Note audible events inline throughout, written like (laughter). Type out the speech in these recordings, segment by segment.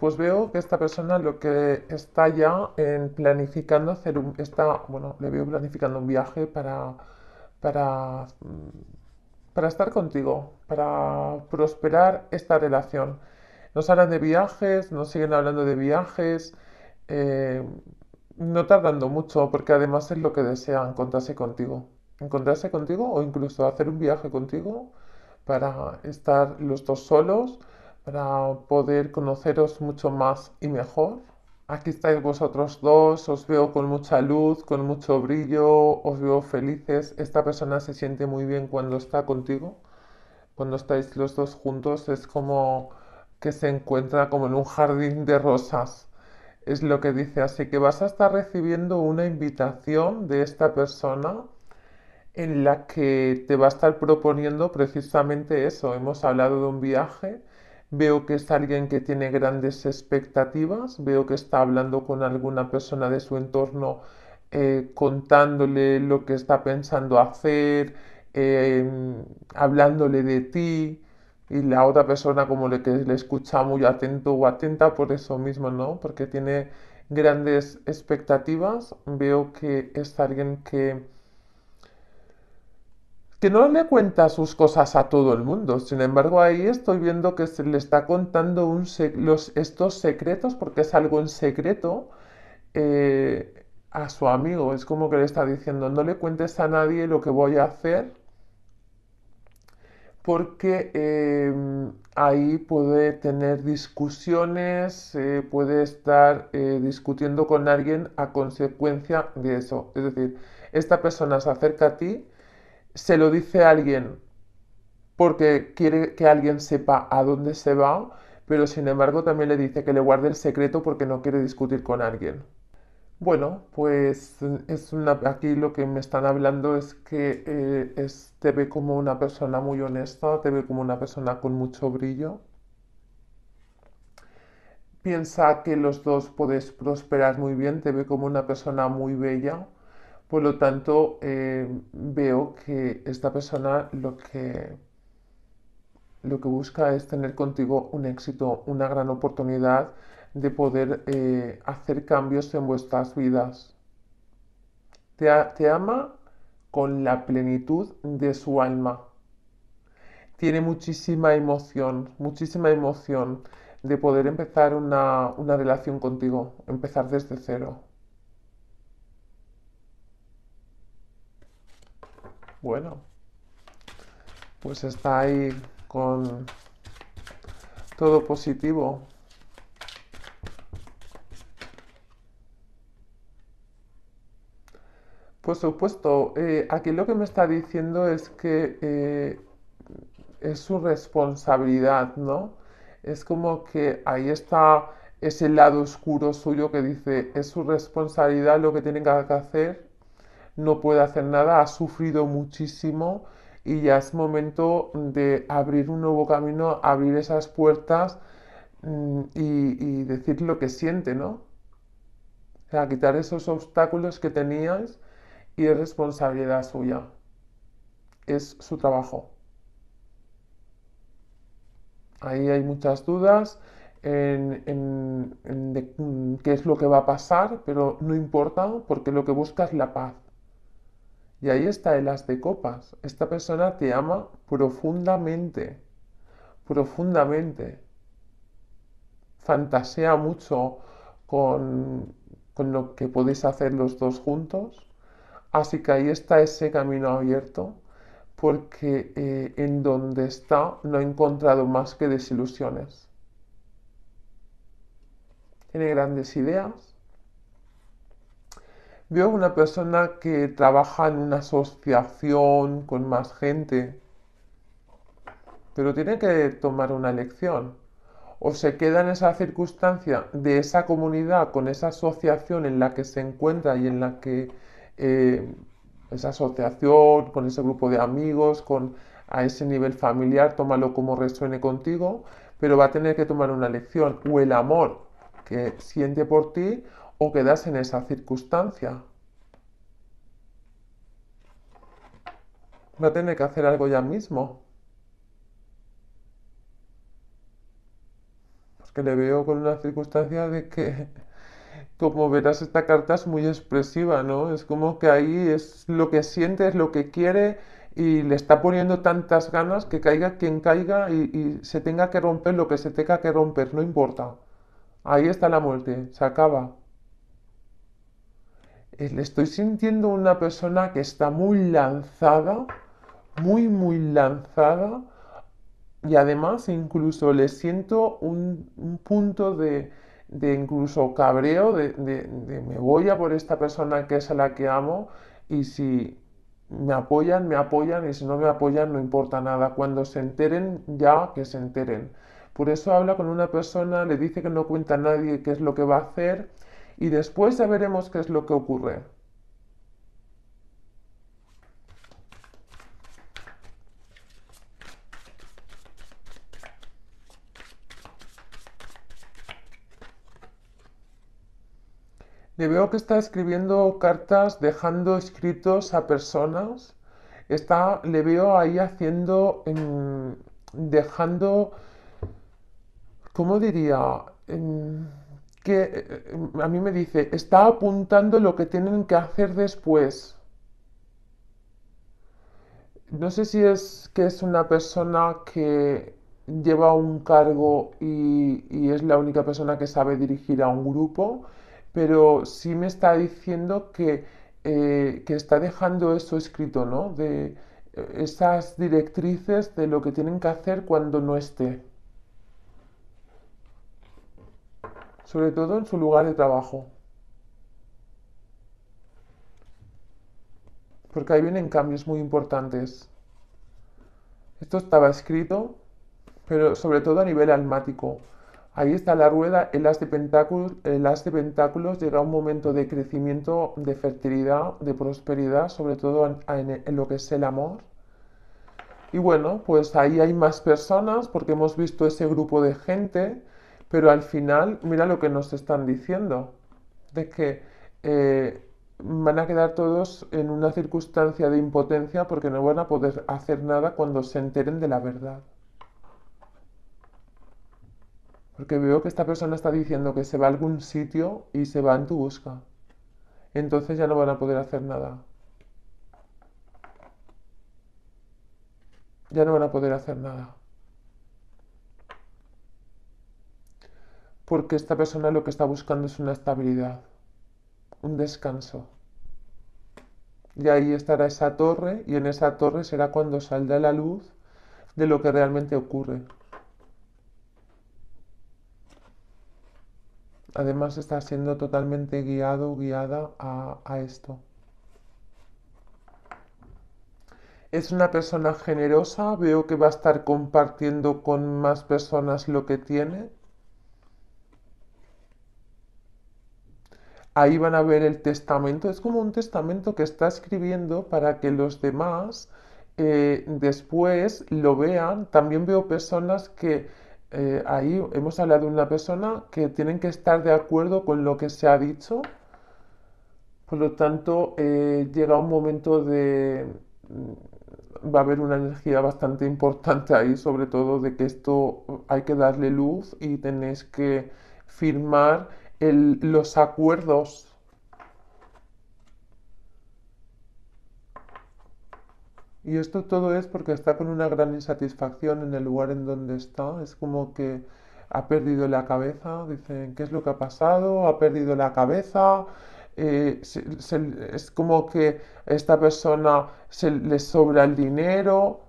pues veo que esta persona lo que está ya en planificando hacer un, bueno, le veo planificando un viaje mm, para, estar contigo, para prosperar esta relación. Nos hablan de viajes, nos siguen hablando de viajes, eh, no tardando mucho, porque además es lo que desean, encontrarse contigo. Encontrarse contigo o incluso hacer un viaje contigo para estar los dos solos para poder conoceros mucho más y mejor. Aquí estáis vosotros dos, os veo con mucha luz, con mucho brillo, os veo felices. Esta persona se siente muy bien cuando está contigo. Cuando estáis los dos juntos es como que se encuentra como en un jardín de rosas. Es lo que dice, así que vas a estar recibiendo una invitación de esta persona en la que te va a estar proponiendo precisamente eso. Hemos hablado de un viaje Veo que es alguien que tiene grandes expectativas, veo que está hablando con alguna persona de su entorno, eh, contándole lo que está pensando hacer, em, hablándole de ti, y la otra persona como le que le escucha muy atento o atenta por eso mismo, ¿no? Porque tiene grandes expectativas. Veo que es alguien que que no le cuenta sus cosas a todo el mundo. Sin embargo, ahí estoy viendo que se le está contando estos secretos, porque es algo en secreto, eh, a su amigo. Es como que le está diciendo, no le cuentes a nadie lo que voy a hacer, porque eh, ahí puede tener discusiones, eh, puede estar discutiendo con alguien a consecuencia de eso. Es decir, esta persona se acerca a ti, se lo dice a alguien porque quiere que alguien sepa a dónde se va, pero sin embargo también le dice que le guarde el secreto porque no quiere discutir con alguien. Bueno, pues es aquí lo que me están hablando es que eh, te ve como una persona muy honesta, te ve como una persona con mucho brillo. Piensa que los dos podés prosperar muy bien, te ve como una persona muy bella por lo tanto, eh, veo que esta persona lo que, lo que busca es tener contigo un éxito, una gran oportunidad de poder eh, hacer cambios en vuestras vidas. Te, ama con la plenitud de su alma. Tiene muchísima emoción, muchísima emoción de poder empezar una, una relación contigo, empezar desde cero. Bueno, pues está ahí con todo positivo. Por supuesto, eh, aquí lo que me está diciendo es que eh, es su responsabilidad, ¿no? Es como que ahí está ese lado oscuro suyo que dice, es su responsabilidad lo que tienen que hacer no puede hacer nada, ha sufrido muchísimo y ya es momento de abrir un nuevo camino, abrir esas puertas mm, y, decir lo que siente, ¿no? O sea, quitar esos obstáculos que tenías y es responsabilidad suya. Es su trabajo. Ahí hay muchas dudas en, mm, qué es lo que va a pasar, pero no importa porque lo que busca es la paz. Y ahí está el as de copas. Esta persona te ama profundamente, profundamente. Fantasea mucho con, lo que podéis hacer los dos juntos. Así que ahí está ese camino abierto, porque eh, en donde está no ha encontrado más que desilusiones. Tiene grandes ideas, Veo una persona que trabaja en una asociación con más gente, pero tiene que tomar una lección. O se queda en esa circunstancia de esa comunidad, con esa asociación en la que se encuentra y en la que eh, esa asociación, con ese grupo de amigos, con a ese nivel familiar, tómalo como resuene contigo, pero va a tener que tomar una lección, o el amor que siente por ti o quedas en esa circunstancia. Va a tener que hacer algo ya mismo. que le veo con una circunstancia de que, como verás, esta carta es muy expresiva, ¿no? Es como que ahí es lo que siente, es lo que quiere y le está poniendo tantas ganas que caiga quien caiga y, y se tenga que romper lo que se tenga que romper, no importa. Ahí está la muerte, se acaba le estoy sintiendo una persona que está muy lanzada, muy, muy lanzada. Y además incluso le siento un, punto de, incluso cabreo, de, de, me voy a por esta persona que es a la que amo y si me apoyan, me apoyan y si no me apoyan no importa nada. Cuando se enteren, ya que se enteren. Por eso habla con una persona, le dice que no cuenta a nadie qué es lo que va a hacer y después ya veremos qué es lo que ocurre. Le veo que está escribiendo cartas, dejando escritos a personas. Está, le veo ahí haciendo, dejando, ¿cómo diría? que eh, eh, a mí me dice, está apuntando lo que tienen que hacer después. No sé si es que es una persona que lleva un cargo y, es la única persona que sabe dirigir a un grupo, pero sí me está diciendo que, eh, está dejando eso escrito, ¿no? De esas directrices de lo que tienen que hacer cuando no esté. sobre todo en su lugar de trabajo. Porque ahí vienen cambios muy importantes. Esto estaba escrito, pero sobre todo a nivel almático. Ahí está la rueda, el as de pentáculos, el as de pentáculos llega a un momento de crecimiento, de fertilidad, de prosperidad, sobre todo en lo que es el amor. Y bueno, pues ahí hay más personas porque hemos visto ese grupo de gente pero al final, mira lo que nos están diciendo, de que eh, van a quedar todos en una circunstancia de impotencia porque no van a poder hacer nada cuando se enteren de la verdad. Porque veo que esta persona está diciendo que se va a algún sitio y se va en tu busca. Entonces ya no van a poder hacer nada. Ya no van a poder hacer nada. porque esta persona lo que está buscando es una estabilidad, un descanso. Y ahí estará esa torre y en esa torre será cuando saldrá la luz de lo que realmente ocurre. Además está siendo totalmente guiado, guiada a, a esto. es una persona generosa, veo que va a estar compartiendo con más personas lo que tiene, Ahí van a ver el testamento. Es como un testamento que está escribiendo para que los demás eh, después lo vean. También veo personas que eh, ahí hemos hablado de una persona que tienen que estar de acuerdo con lo que se ha dicho. Por lo tanto, eh, llega un momento de... Mm, va a haber una energía bastante importante ahí, sobre todo de que esto hay que darle luz y tenéis que firmar los acuerdos Y esto todo es porque está con una gran insatisfacción en el lugar en donde está. Es como que ha perdido la cabeza, dicen, ¿qué es lo que ha pasado? Ha perdido la cabeza. Eh, es como que esta persona se le sobra el dinero.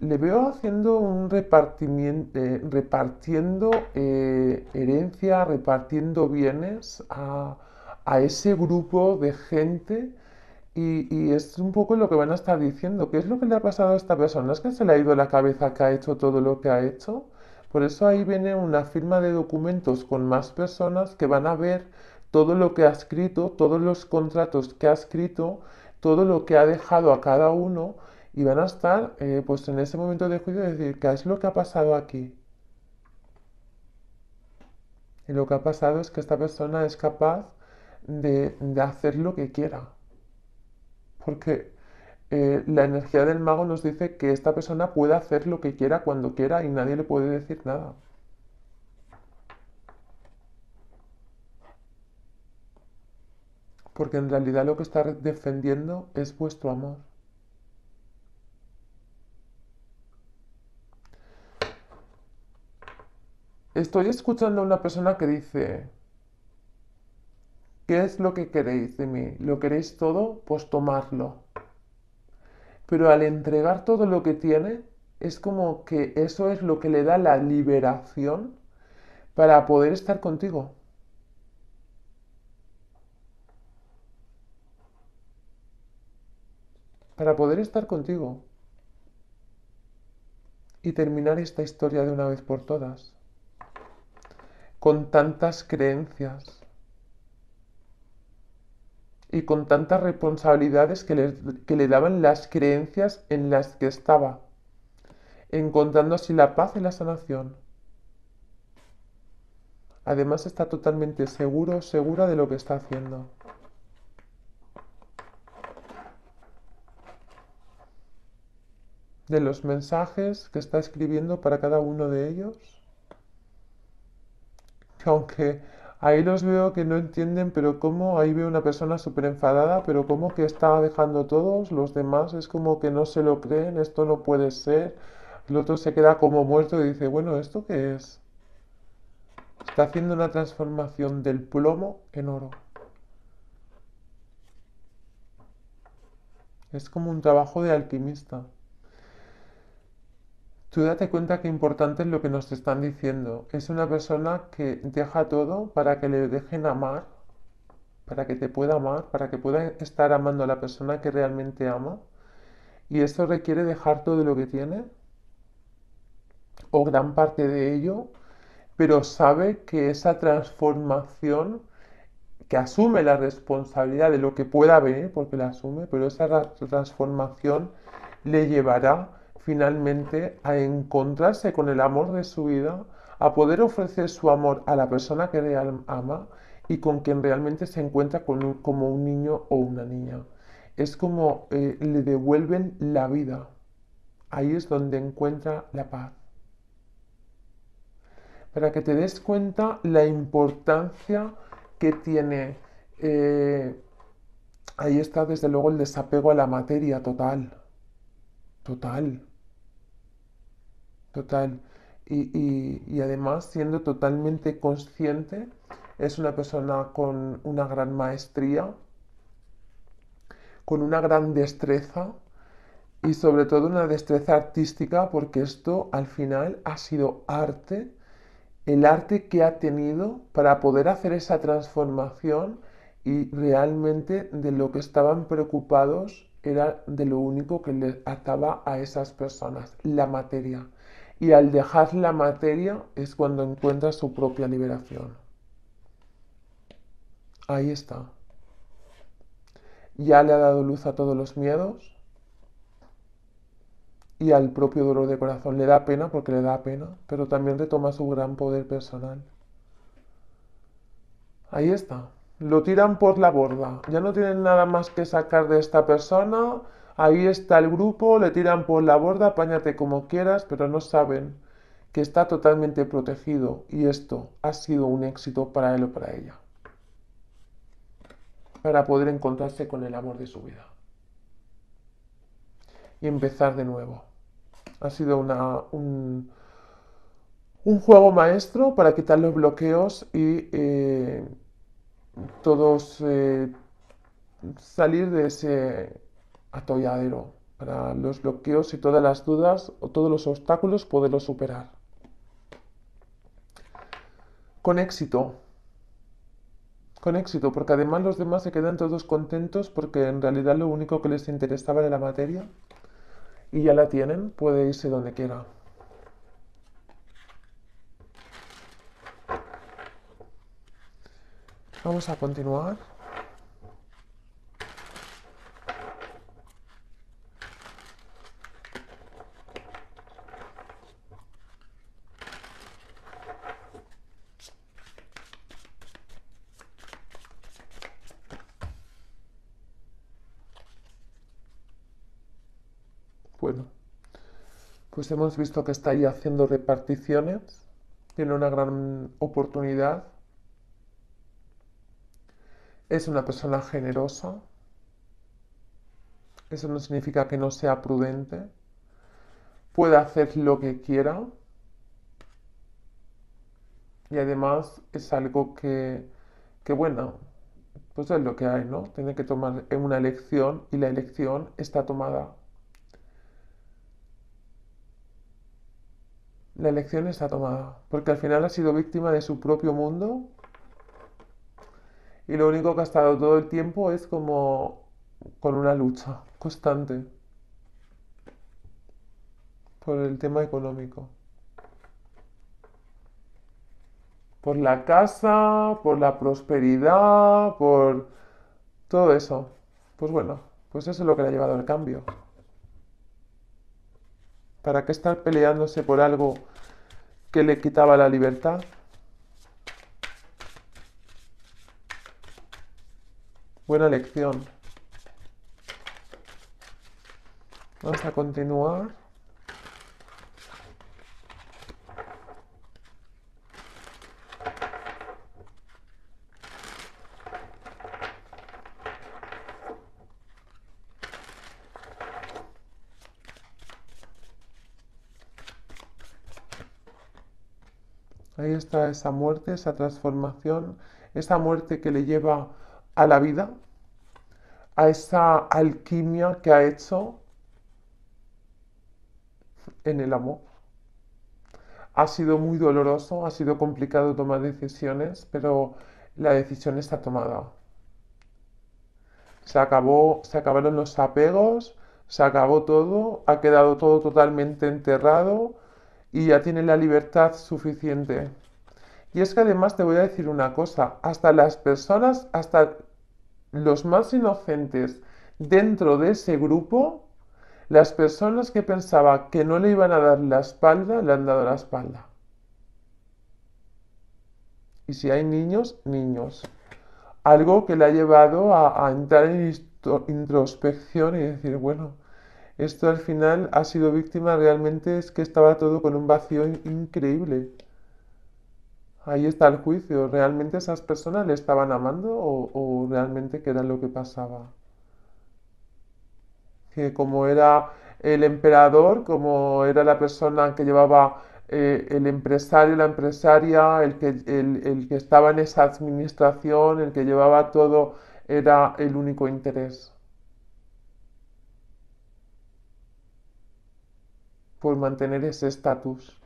le veo haciendo un repartimiento, eh, repartiendo eh, herencia, repartiendo bienes a, ese grupo de gente y, y, es un poco lo que van a estar diciendo. ¿Qué es lo que le ha pasado a esta persona? ¿Es que se le ha ido la cabeza que ha hecho todo lo que ha hecho? Por eso ahí viene una firma de documentos con más personas que van a ver todo lo que ha escrito, todos los contratos que ha escrito, todo lo que ha dejado a cada uno y van a estar eh, pues en ese momento de juicio de decir, ¿qué es lo que ha pasado aquí? Y lo que ha pasado es que esta persona es capaz de, hacer lo que quiera. Porque eh, la energía del mago nos dice que esta persona puede hacer lo que quiera cuando quiera y nadie le puede decir nada. Porque en realidad lo que está defendiendo es vuestro amor. Estoy escuchando a una persona que dice, ¿qué es lo que queréis de mí? ¿Lo queréis todo? Pues tomarlo. Pero al entregar todo lo que tiene, es como que eso es lo que le da la liberación para poder estar contigo. Para poder estar contigo y terminar esta historia de una vez por todas con tantas creencias y con tantas responsabilidades que le, daban las creencias en las que estaba, encontrando así la paz y la sanación. Además está totalmente seguro, segura de lo que está haciendo. De los mensajes que está escribiendo para cada uno de ellos. (laughs) aunque ahí los veo que no entienden, pero como ahí veo una persona súper enfadada, pero como que está dejando todos, los demás es como que no se lo creen, esto no puede ser, el otro se queda como muerto y dice, bueno, ¿esto qué es? Está haciendo una transformación del plomo en oro. Es como un trabajo de alquimista. Tú date cuenta que importante es lo que nos están diciendo. Es una persona que deja todo para que le dejen amar, para que te pueda amar, para que pueda estar amando a la persona que realmente ama. Y esto requiere dejar todo lo que tiene, o gran parte de ello, pero sabe que esa transformación, que asume la responsabilidad de lo que pueda venir, porque la asume, pero esa transformación le llevará finalmente a encontrarse con el amor de su vida, a poder ofrecer su amor a la persona que le ama y con quien realmente se encuentra como un niño o una niña. Es como eh, le devuelven la vida. Ahí es donde encuentra la paz. Para que te des cuenta la importancia que tiene, eh, ahí está desde luego el desapego a la materia total. Total. Total. Y, y, y además, siendo totalmente consciente, es una persona con una gran maestría, con una gran destreza y sobre todo una destreza artística porque esto al final ha sido arte, el arte que ha tenido para poder hacer esa transformación y realmente de lo que estaban preocupados era de lo único que les ataba a esas personas, la materia. Y al dejar la materia es cuando encuentra su propia liberación. Ahí está. Ya le ha dado luz a todos los miedos y al propio dolor de corazón. Le da pena porque le da pena, pero también retoma su gran poder personal. Ahí está. Lo tiran por la borda. Ya no tienen nada más que sacar de esta persona Ahí está el grupo, le tiran por la borda, apáñate como quieras, pero no saben que está totalmente protegido y esto ha sido un éxito para él o para ella. Para poder encontrarse con el amor de su vida. Y empezar de nuevo. Ha sido una, un, juego maestro para quitar los bloqueos y eh, todos eh, salir de ese atolladero para los bloqueos y todas las dudas o todos los obstáculos poderlo superar. Con éxito. Con éxito, porque además los demás se quedan todos contentos porque en realidad lo único que les interesaba era la materia y ya la tienen, puede irse donde quiera. Vamos a continuar. hemos visto que está ahí haciendo reparticiones, tiene una gran oportunidad, es una persona generosa, eso no significa que no sea prudente, puede hacer lo que quiera y además es algo que, que bueno, pues es lo que hay, ¿no? Tiene que tomar una elección y la elección está tomada la elección está tomada, porque al final ha sido víctima de su propio mundo y lo único que ha estado todo el tiempo es como con una lucha constante por el tema económico. Por la casa, por la prosperidad, por todo eso. Pues bueno, pues eso es lo que le ha llevado al cambio. ¿Para qué estar peleándose por algo que le quitaba la libertad. Buena lección. Vamos a continuar. Ahí está esa muerte, esa transformación, esa muerte que le lleva a la vida, a esa alquimia que ha hecho en el amor. Ha sido muy doloroso, ha sido complicado tomar decisiones, pero la decisión está tomada. Se acabó, se acabaron los apegos, se acabó todo, ha quedado todo totalmente enterrado y ya tiene la libertad suficiente. Y es que además te voy a decir una cosa, hasta las personas, hasta los más inocentes dentro de ese grupo, las personas que pensaba que no le iban a dar la espalda, le han dado la espalda. Y si hay niños, niños. Algo que le ha llevado a entrar en introspección y decir, bueno, esto al final ha sido víctima realmente es que estaba todo con un vacío increíble. Ahí está el juicio. ¿Realmente esas personas le estaban amando o, realmente qué era lo que pasaba? Que como era el emperador, como era la persona que llevaba eh, el empresario, la empresaria, el que, el que estaba en esa administración, el que llevaba todo, era el único interés. por mantener ese estatus.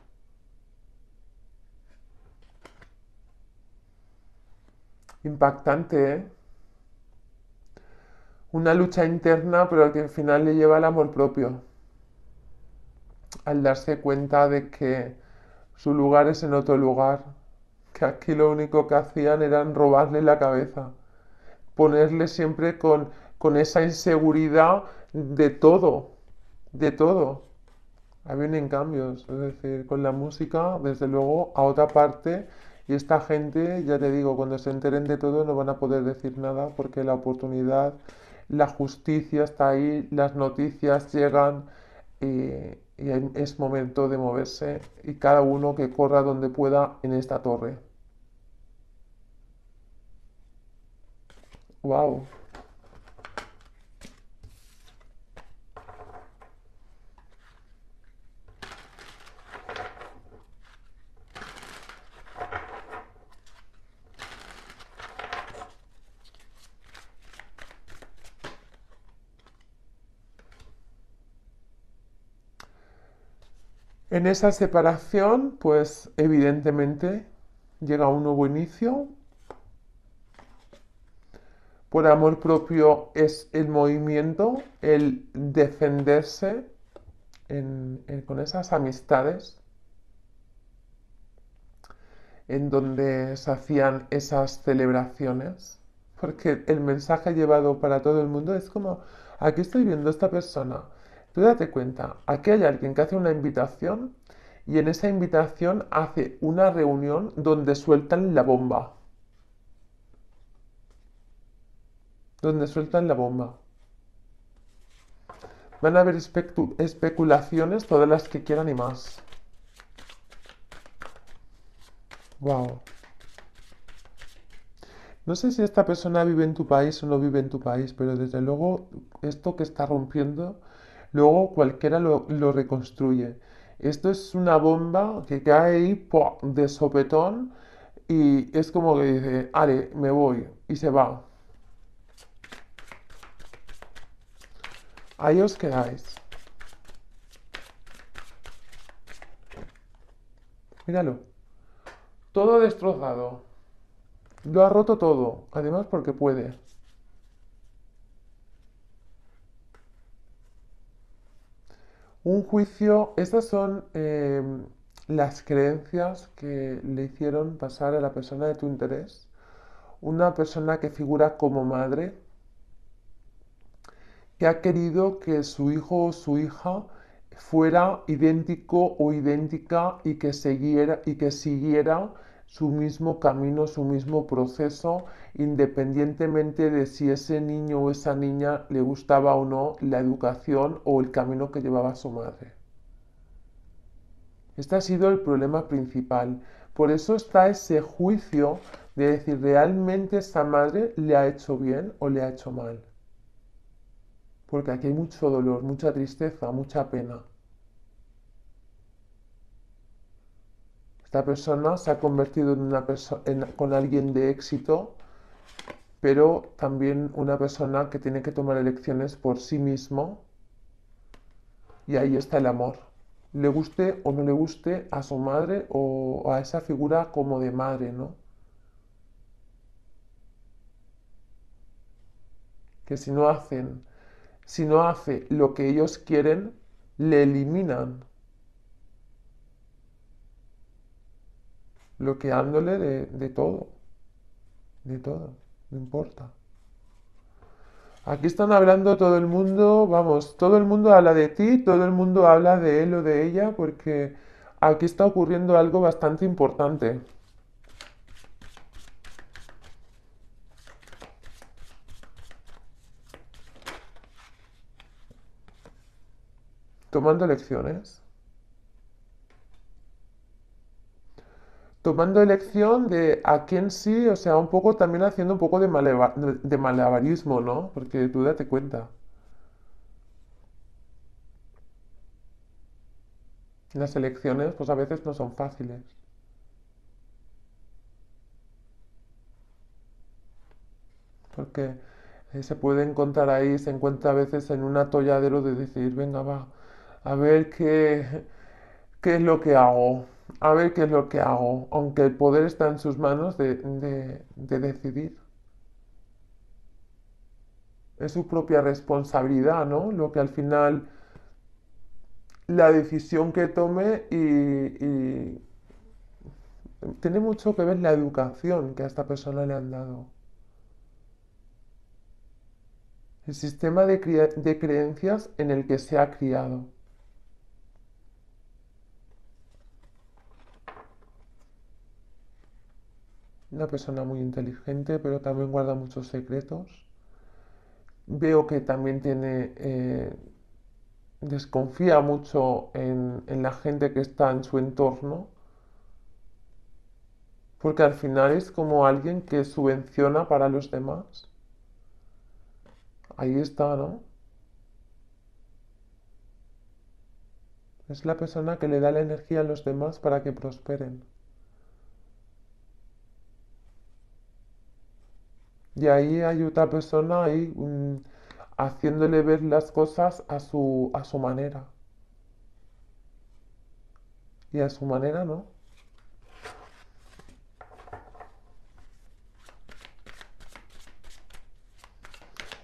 Impactante, ¿eh? Una lucha interna, pero que al final le lleva al amor propio. Al darse cuenta de que su lugar es en otro lugar, que aquí lo único que hacían era robarle la cabeza, ponerle siempre con, con esa inseguridad de todo, de todo. Ahí vienen cambios, es decir, con la música, desde luego, a otra parte. Y esta gente, ya te digo, cuando se enteren de todo no van a poder decir nada porque la oportunidad, la justicia está ahí, las noticias llegan y, es momento de moverse y cada uno que corra donde pueda en esta torre. ¡Wow! En esa separación, pues evidentemente llega un nuevo inicio. Por amor propio es el movimiento, el defenderse eh, con esas amistades en donde se hacían esas celebraciones. Porque el mensaje llevado para todo el mundo es como, aquí estoy viendo a esta persona, Tú date cuenta, aquí hay alguien que hace una invitación y en esa invitación hace una reunión donde sueltan la bomba. Donde sueltan la bomba. Van a haber especulaciones, todas las que quieran y más. Wow. No sé si esta persona vive en tu país o no vive en tu país, pero desde luego esto que está rompiendo luego cualquiera lo, reconstruye. Esto es una bomba que cae ahí de sopetón y es como que dice, ale, me voy y se va. Ahí os quedáis. Míralo. Todo destrozado. Lo ha roto todo. Además porque puede. Un juicio, estas son em, las creencias que le hicieron pasar a la persona de tu interés, una persona que figura como madre, que ha querido que su hijo o su hija fuera idéntico o idéntica y que siguiera, y que siguiera su mismo camino, su mismo proceso, independientemente de si ese niño o esa niña le gustaba o no la educación o el camino que llevaba su madre. Este ha sido el problema principal. Por eso está ese juicio de decir realmente esta madre le ha hecho bien o le ha hecho mal. Porque aquí hay mucho dolor, mucha tristeza, mucha pena. esta persona se ha convertido en una persona con alguien de éxito, pero también una persona que tiene que tomar elecciones por sí mismo. Y ahí está el amor. Le guste o no le guste a su madre o a esa figura como de madre, ¿no? Que si no hacen, si no hace lo que ellos quieren, le eliminan. bloqueándole de, de todo, de todo, no importa. Aquí están hablando todo el mundo, vamos, todo el mundo habla de ti, todo el mundo habla de él o de ella, porque aquí está ocurriendo algo bastante importante. Tomando lecciones. tomando elección de a quién sí, o sea, un poco también haciendo un poco de, malabarismo, ¿no? Porque tú date cuenta. Las elecciones pues a veces no son fáciles. Porque se puede encontrar ahí, se encuentra a veces en un atolladero de decir, venga, va, a ver qué, qué es lo que hago a ver qué es lo que hago, aunque el poder está en sus manos de, decidir. Es su propia responsabilidad, ¿no? Lo que al final la decisión que tome y, tiene mucho que ver la educación que a esta persona le han dado. El sistema de creencias en el que se ha criado. una persona muy inteligente, pero también guarda muchos secretos. Veo que también tiene, eh, desconfía mucho en, en la gente que está en su entorno, porque al final es como alguien que subvenciona para los demás. Ahí está, ¿no? Es la persona que le da la energía a los demás para que prosperen. Y ahí hay otra persona ahí mm, haciéndole ver las cosas a su, a su manera. Y a su manera, ¿no?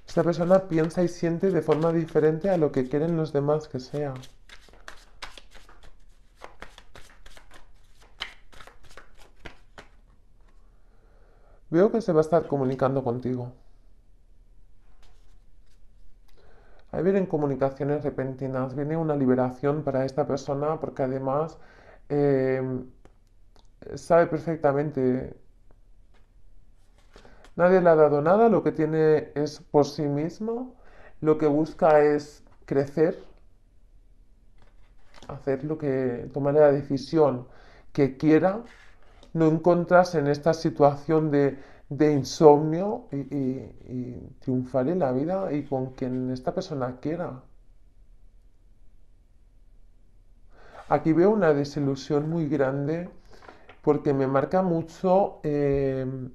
Esta persona piensa y siente de forma diferente a lo que quieren los demás que sea. Veo que se va a estar comunicando contigo. Ahí vienen comunicaciones repentinas, viene una liberación para esta persona porque además eh, sabe perfectamente. Nadie le ha dado nada, lo que tiene es por sí mismo, lo que busca es crecer, hacer lo que, tomar la decisión que quiera no encuentras en esta situación de, insomnio y, triunfar en la vida y con quien esta persona quiera. Aquí veo una desilusión muy grande porque me marca mucho em,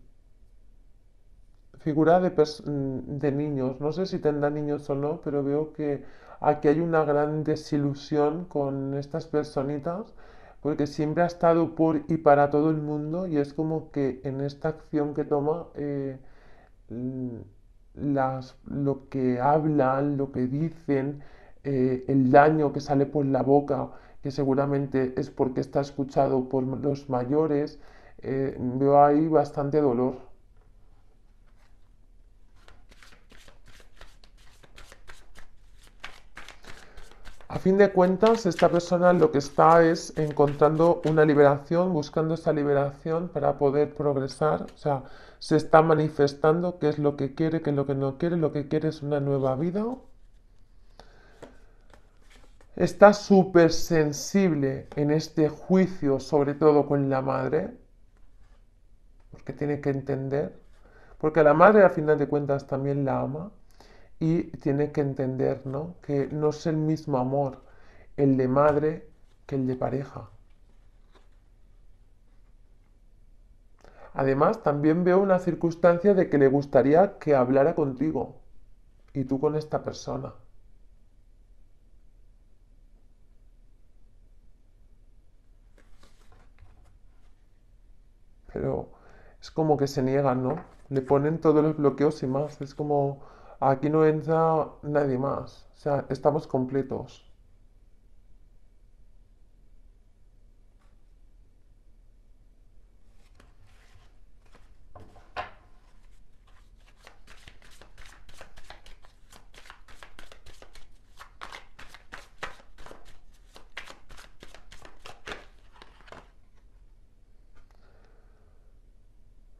figura de, de, niños. No sé si tendrá niños o no, pero veo que aquí hay una gran desilusión con estas personitas porque siempre ha estado por y para todo el mundo y es como que en esta acción que toma eh, lo que hablan, lo que dicen, eh, el daño que sale por la boca, que seguramente es porque está escuchado por los mayores, eh, veo ahí bastante dolor. A fin de cuentas, esta persona lo que está es encontrando una liberación, buscando esa liberación para poder progresar. O sea, se está manifestando qué es lo que quiere, qué es lo que no quiere. Lo que quiere es una nueva vida. Está súper sensible en este juicio, sobre todo con la madre, porque tiene que entender. Porque la madre, a final de cuentas, también la ama y tiene que entender ¿no? que no es el mismo amor el de madre que el de pareja. Además, también veo una circunstancia de que le gustaría que hablara contigo y tú con esta persona. Pero es como que se niegan, ¿no? Le ponen todos los bloqueos y más. Es como Aquí no entra nadie más. O sea, estamos completos.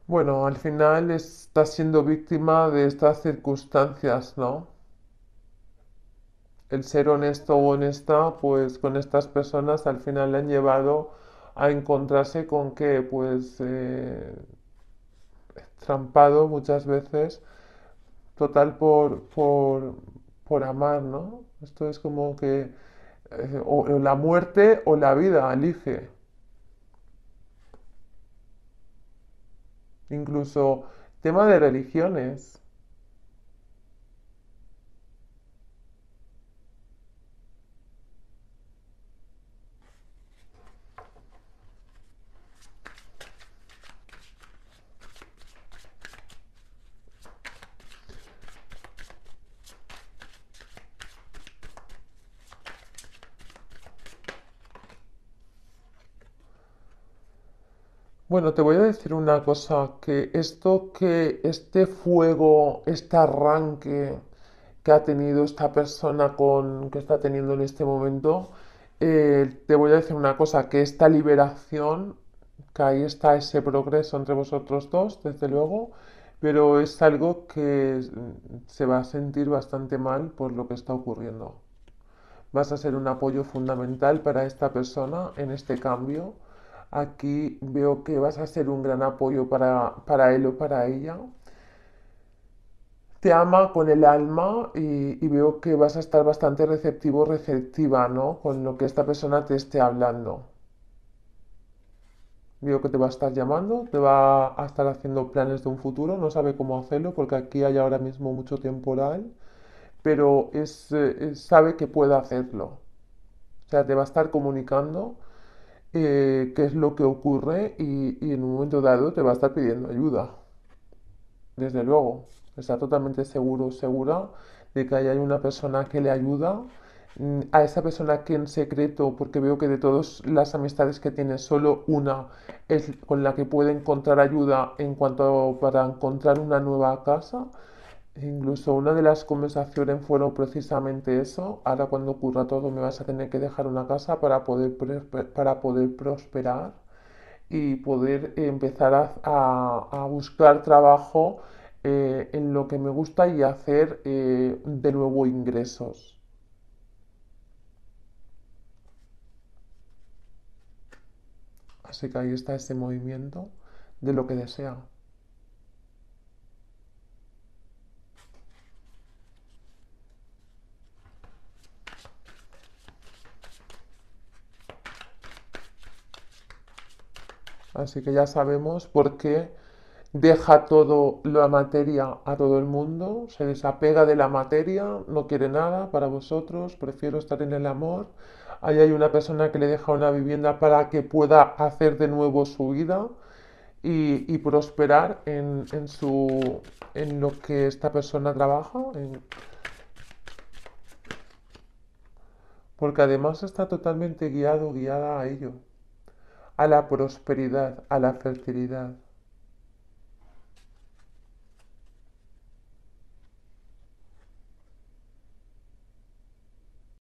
Bueno, al final es siendo víctima de estas circunstancias, ¿no? El ser honesto o honesta, pues con estas personas al final le han llevado a encontrarse con que, pues, eh, trampado muchas veces, total por, por, amar, ¿no? Esto es como que eh, o, la muerte o la vida, elige. Incluso tema de religiones. Bueno, te voy a decir una cosa, que esto que este fuego, este arranque que ha tenido esta persona con que está teniendo en este momento, eh, te voy a decir una cosa, que esta liberación, que ahí está ese progreso entre vosotros dos, desde luego, pero es algo que se va a sentir bastante mal por lo que está ocurriendo. Vas a ser un apoyo fundamental para esta persona en este cambio Aquí veo que vas a ser un gran apoyo para, él o para ella. Te ama con el alma y, veo que vas a estar bastante receptivo, receptiva, ¿no? Con lo que esta persona te esté hablando. Veo que te va a estar llamando, te va a estar haciendo planes de un futuro, no sabe cómo hacerlo porque aquí hay ahora mismo mucho temporal, pero eh, sabe que puede hacerlo. O sea, te va a estar comunicando eh, qué es lo que ocurre y, en un momento dado te va a estar pidiendo ayuda. Desde luego, está totalmente seguro, segura de que hay una persona que le ayuda mm, a esa persona que en secreto, porque veo que de todas las amistades que tiene, solo una es con la que puede encontrar ayuda en cuanto para encontrar una nueva casa, Incluso una de las conversaciones fueron precisamente eso. Ahora cuando ocurra todo me vas a tener que dejar una casa para poder, para poder prosperar y poder empezar a, buscar trabajo eh, en lo que me gusta y hacer eh, de nuevo ingresos. Así que ahí está ese movimiento de lo que desea. Así que ya sabemos por qué deja todo la materia a todo el mundo, se desapega de la materia, no quiere nada para vosotros, prefiero estar en el amor. Ahí hay una persona que le deja una vivienda para que pueda hacer de nuevo su vida y, prosperar en, su, en lo que esta persona trabaja. Porque además está totalmente guiado, guiada a ello a la prosperidad, a la fertilidad.